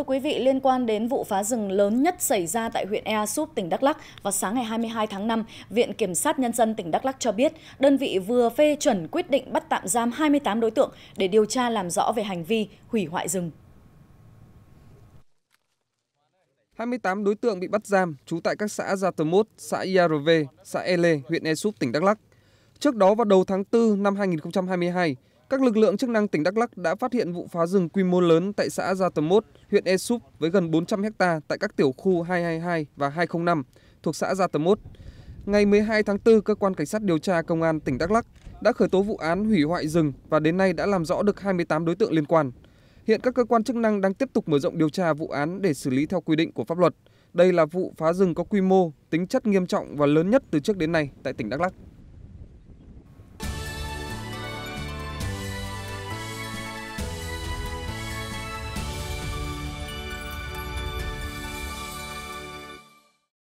Thưa quý vị, liên quan đến vụ phá rừng lớn nhất xảy ra tại huyện Ea Súp, tỉnh Đắk Lắc vào sáng ngày 22 tháng 5, Viện Kiểm sát Nhân dân tỉnh Đắk Lắc cho biết đơn vị vừa phê chuẩn quyết định bắt tạm giam 28 đối tượng để điều tra làm rõ về hành vi hủy hoại rừng. 28 đối tượng bị bắt giam trú tại các xã Gia Tờ Mốt, xã Iarve, xã Ele, huyện Ea Súp, tỉnh Đắk Lắc. Trước đó vào đầu tháng 4 năm 2022, các lực lượng chức năng tỉnh Đắk Lắc đã phát hiện vụ phá rừng quy mô lớn tại xã Gia Tầm Mốt, huyện Ea Súp với gần 400 ha tại các tiểu khu 222 và 205 thuộc xã Gia Tầm Mốt. Ngày 12 tháng 4, cơ quan cảnh sát điều tra công an tỉnh Đắk Lắc đã khởi tố vụ án hủy hoại rừng và đến nay đã làm rõ được 28 đối tượng liên quan. Hiện các cơ quan chức năng đang tiếp tục mở rộng điều tra vụ án để xử lý theo quy định của pháp luật. Đây là vụ phá rừng có quy mô, tính chất nghiêm trọng và lớn nhất từ trước đến nay tại tỉnh Đắk Lắk.